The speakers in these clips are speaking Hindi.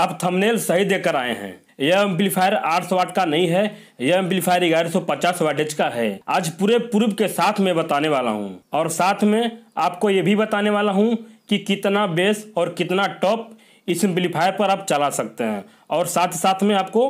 आप थंबनेल सही देकर आए हैं यह एम्पलीफायर 800 वाट का नहीं है यह एम्पलीफायर 1150 वाटेज का है आज पूरे पूर्व के साथ में बताने वाला हूं और साथ में आपको ये भी बताने वाला हूं कि कितना बेस और कितना टॉप इस एम्पलीफायर पर आप चला सकते हैं और साथ साथ में आपको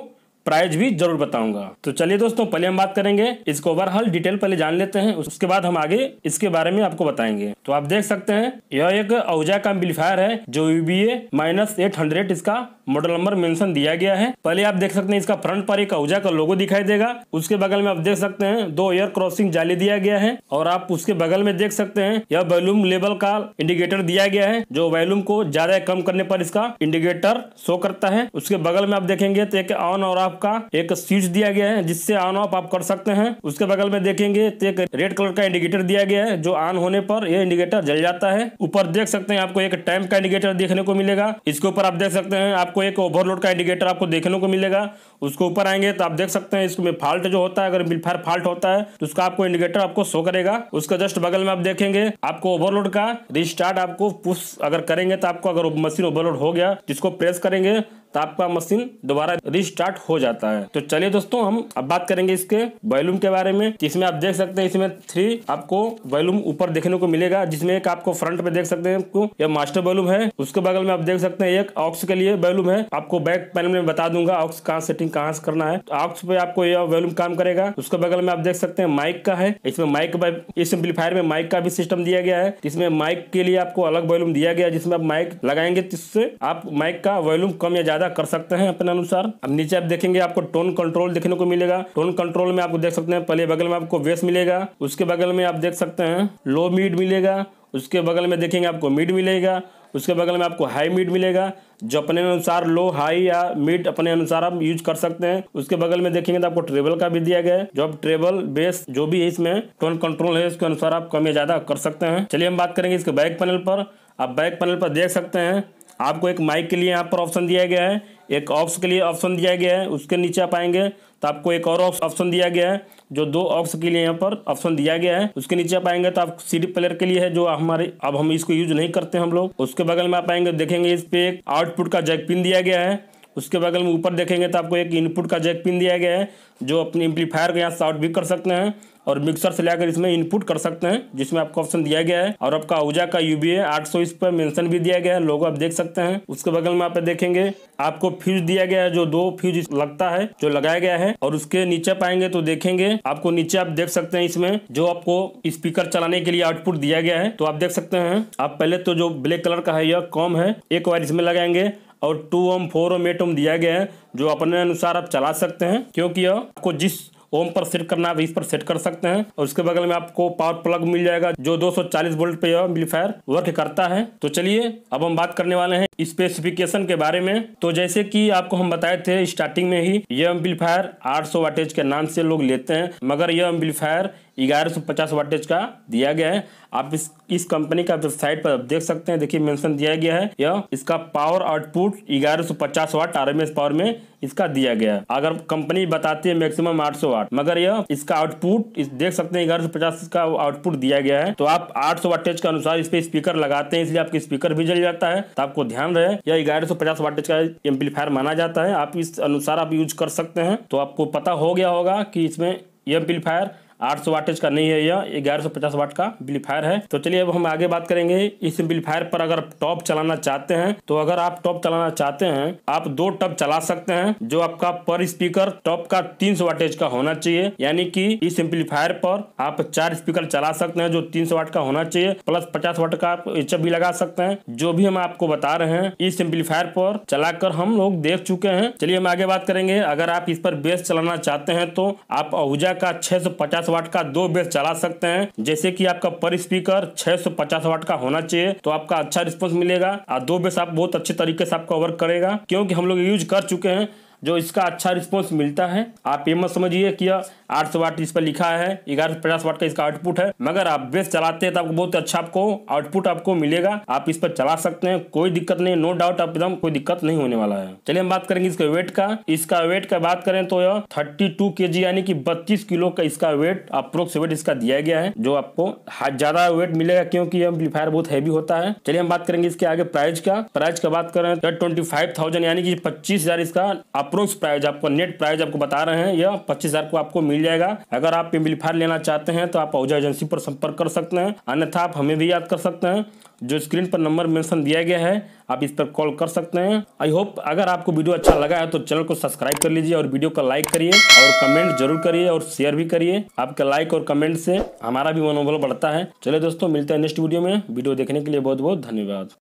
प्राइज भी जरूर बताऊंगा तो चलिए दोस्तों पहले हम बात करेंगे इसको ओवरऑल डिटेल पहले जान लेते हैं उसके बाद हम आगे इसके बारे में आपको बताएंगे तो आप देख सकते हैं यह एक औजा का एम्पलीफायर है जो यूबीए माइनस एट हंड्रेड इसका मॉडल नंबर मेंशन दिया गया है पहले आप देख सकते हैं इसका फ्रंट पर एक औजा का लोगो दिखाई देगा उसके बगल में आप देख सकते हैं दो एयर क्रॉसिंग जाली दिया गया है और आप उसके बगल में देख सकते हैं यह वॉल्यूम लेवल का इंडिकेटर दिया गया है जो वॉल्यूम को ज्यादा कम करने पर इसका इंडिकेटर शो करता है उसके बगल में आप देखेंगे तो एक ऑन और ऑफ आपका एक स्विच दिया गया है जिससे ऑन ऑफ आप कर सकते हैं उसके बगल में देखेंगे तो एक रेड कलर का इंडिकेटर दिया गया है जो ऑन होने पर यह इंडिकेटर जल जाता है ऊपर देख सकते हैं आपको एक टाइम का इंडिकेटर देखने को मिलेगा इसके ऊपर आप देख सकते हैं आपको एक ओवरलोड का इंडिकेटर आपको देखने को मिलेगा उसके ऊपर आएंगे तो आप देख सकते हैं इसमें फॉल्ट जो होता है अगर बिलफायर फॉल्ट होता है तो उसका आपको इंडिकेटर आपको शो करेगा उसका जस्ट बगल में आप देखेंगे आपको ओवरलोड का रिस्टार्ट आपको पुश अगर करेंगे तो आपको अगर मशीन ओवरलोड हो गया जिसको प्रेस करेंगे आपका मशीन दोबारा रिस्टार्ट हो जाता है तो चलिए दोस्तों हम अब बात करेंगे इसके वॉल्यूम के बारे में इसमें आप देख सकते हैं इसमें थ्री आपको वॉल्यूम ऊपर देखने को मिलेगा जिसमें एक आपको फ्रंट पे देख सकते हैं यह मास्टर वॉल्यूम है उसके बगल में आप देख सकते हैं एक ऑक्स के लिए वॉल्यूम है आपको बैक पैनल में बता दूंगा ऑक्स कहाँ सेटिंग कहाँ से करना है ऑक्स पे आपको यह वॉल्यूम काम करेगा उसके बगल में आप देख सकते हैं माइक का है इसमें माइक इस एम्पलीफायर में माइक का भी सिस्टम दिया गया है इसमें माइक के लिए आपको अलग वॉल्यूम दिया गया जिसमें आप माइक लगाएंगे इससे आप माइक का वॉल्यूम कम या ज्यादा वगैरह कर सकते हैं अपने अनुसार अब नीचे आप देखेंगे आपको टोन कंट्रोल देखने को मिलेगा टोन कंट्रोल में आपको देख सकते हैं पहले बगल में आपको वेस मिलेगा उसके बगल में आप देख सकते हैं लो मीड मिलेगा उसके बगल में देखेंगे आपको मिड मिलेगा उसके बगल में आपको हाई मिड मिलेगा जो अपने अनुसार लो हाई या मिड अपने अनुसार आप यूज कर सकते हैं उसके बगल में देखेंगे तो आपको ट्रेबल का भी दिया गया है जो आप ट्रेबल बेस जो भी है इसमें टोन कंट्रोल है उसके अनुसार आप कम या ज्यादा कर सकते हैं चलिए हम बात करेंगे इसके बैक पैनल पर आप बैक पैनल पर देख सकते हैं आपको एक माइक के लिए यहाँ पर ऑप्शन दिया गया है एक ऑक्स के लिए ऑप्शन दिया गया है उसके नीचे आप आएंगे तो आपको एक और ऑप्शन दिया गया है जो दो ऑक्स के लिए यहाँ पर ऑप्शन दिया गया है उसके नीचे आप आएंगे तो आप सीडी प्लेयर के लिए है जो हमारे अब हम इसको यूज नहीं करते हम लोग उसके बगल में आप आएंगे देखेंगे इस पे एक आउटपुट का जैक पिन दिया गया है उसके बगल में ऊपर देखेंगे तो आपको एक इनपुट का जैक पिन दिया गया है जो अपने एम्पलीफायर को यहाँ शॉर्ट भी कर सकते हैं और मिक्सर से लेकर इसमें इनपुट कर सकते हैं जिसमें आपको ऑप्शन दिया गया है और आपका ऊजा का यूबीए आठ सौ इस पर मेंशन भी दिया गया है लोगो आप देख सकते हैं उसके बगल में आप देखेंगे आपको फ्यूज दिया गया है जो दो फ्यूज लगता है जो लगाया गया है और उसके नीचे पाएंगे तो देखेंगे आपको नीचे आप देख सकते हैं इसमें जो आपको स्पीकर चलाने के लिए आउटपुट दिया गया है तो आप देख सकते हैं आप पहले तो जो ब्लैक कलर का है यह कॉम है एक वायर इसमें लगाएंगे और two ohm four ohm eight ohm दिया गया है जो अपने अनुसार आप चला सकते हैं क्योंकि आपको जिस ओम पर सेट करना है इस पर सेट कर सकते हैं और उसके बगल में आपको पावर प्लग मिल जाएगा जो 240 वोल्ट पे एम्पलीफायर वर्क करता है तो चलिए अब हम बात करने वाले हैं स्पेसिफिकेशन के बारे में तो जैसे कि आपको हम बताए थे स्टार्टिंग में ही यह एम्पलीफायर 800 वाटेज के नाम से लोग लेते हैं मगर यह एम्पलीफायर ग्यारह सौ पचास वाटेज का दिया गया है आप इस इस कंपनी का वेबसाइट पर देख सकते हैं देखिए मेंशन दिया गया है यह इसका power output 1150 watt RMS power में इसका दिया गया है अगर कंपनी बताती है मैक्सिमम 800 वाट मगर यह इसका आउटपुट इस देख सकते हैं ग्यारह सौ पचास का आउटपुट दिया गया है तो आप 800 वाटेज के अनुसार इस पे स्पीकर लगाते हैं इसलिए आपके स्पीकर भी जल जाता है तो आपको ध्यान रहे यह ग्यारह सौ पचास वाटेज का एम्पलीफायर माना जाता है आप इस अनुसार आप यूज कर सकते हैं तो आपको पता हो गया होगा की इसमें एम्पलीफायर आठ सौ वाटेज का नहीं है यह ग्यारह सौ पचास वाट का बिलीफायर है तो चलिए अब हम आगे बात करेंगे इस बिलीफायर पर अगर टॉप चलाना चाहते हैं तो अगर आप टॉप चलाना चाहते हैं आप दो टॉप चला सकते हैं जो आपका पर स्पीकर टॉप का तीन सौ वाटेज का होना चाहिए यानी कि इस बिलीफायर पर आप चार स्पीकर चला सकते हैं जो तीन सौ वाट का होना चाहिए प्लस पचास वाट का आप एच भी लगा सकते हैं जो भी हम आपको बता रहे हैं इस बिलीफायर पर चलाकर हम लोग देख चुके हैं चलिए हम आगे बात करेंगे अगर आप इस पर बेस चलाना चाहते हैं तो आप अहूजा का छह सौ पचास 10 वाट का दो बेस चला सकते हैं जैसे कि आपका पर स्पीकर 650 वाट का होना चाहिए तो आपका अच्छा रिस्पॉन्स मिलेगा और दो बेस आप बहुत अच्छे तरीके से आपका वर्क करेगा क्योंकि हम लोग यूज कर चुके हैं जो इसका अच्छा रिस्पॉन्स मिलता है आप ये मत समझिए कि आठ सौ वाट इस पर लिखा है ग्यारह सौ पचास वाट का इसका आउटपुट है मगर आप बेस चलाते हैं तो आपको बहुत अच्छा आपको आउटपुट आपको मिलेगा आप इस पर चला सकते हैं कोई दिक्कत नहीं नो डाउट आप एकदम कोई दिक्कत नहीं होने वाला है चलिए हम बात करेंगे इसके वेट का इसका वेट का बात करें तो यह थर्टी टू के जी यानी कि बत्तीस किलो का इसका वेट अप्रोक्स वेट इसका दिया गया है जो आपको ज्यादा वेट मिलेगा क्योंकि एम्पलीफायर बहुत हैवी होता है चलिए हम बात करेंगे इसके आगे प्राइस का प्राइस का बात करें तो ट्वेंटी फाइव थाउजेंड यानी कि पच्चीस हजार इसका अप्रोक्स प्राइस आपको नेट प्राइस आपको बता रहे हैं यह पच्चीस हजार को आपको मिल मिल जाएगा अगर आप एम्पलीफायर लेना चाहते हैं तो आप ऊर्जा एजेंसी पर संपर्क कर सकते हैं अन्यथा आप हमें भी याद कर सकते हैं जो स्क्रीन पर नंबर मेंशन दिया गया है आप इस पर कॉल कर सकते हैं आई होप अगर आपको वीडियो अच्छा लगा है तो चैनल को सब्सक्राइब कर लीजिए और वीडियो को लाइक करिए और कमेंट जरूर करिए और शेयर भी करिए आपके लाइक और कमेंट से हमारा भी मनोबल बढ़ता है चलिए दोस्तों मिलते हैं नेक्स्ट वीडियो में वीडियो देखने के लिए बहुत बहुत धन्यवाद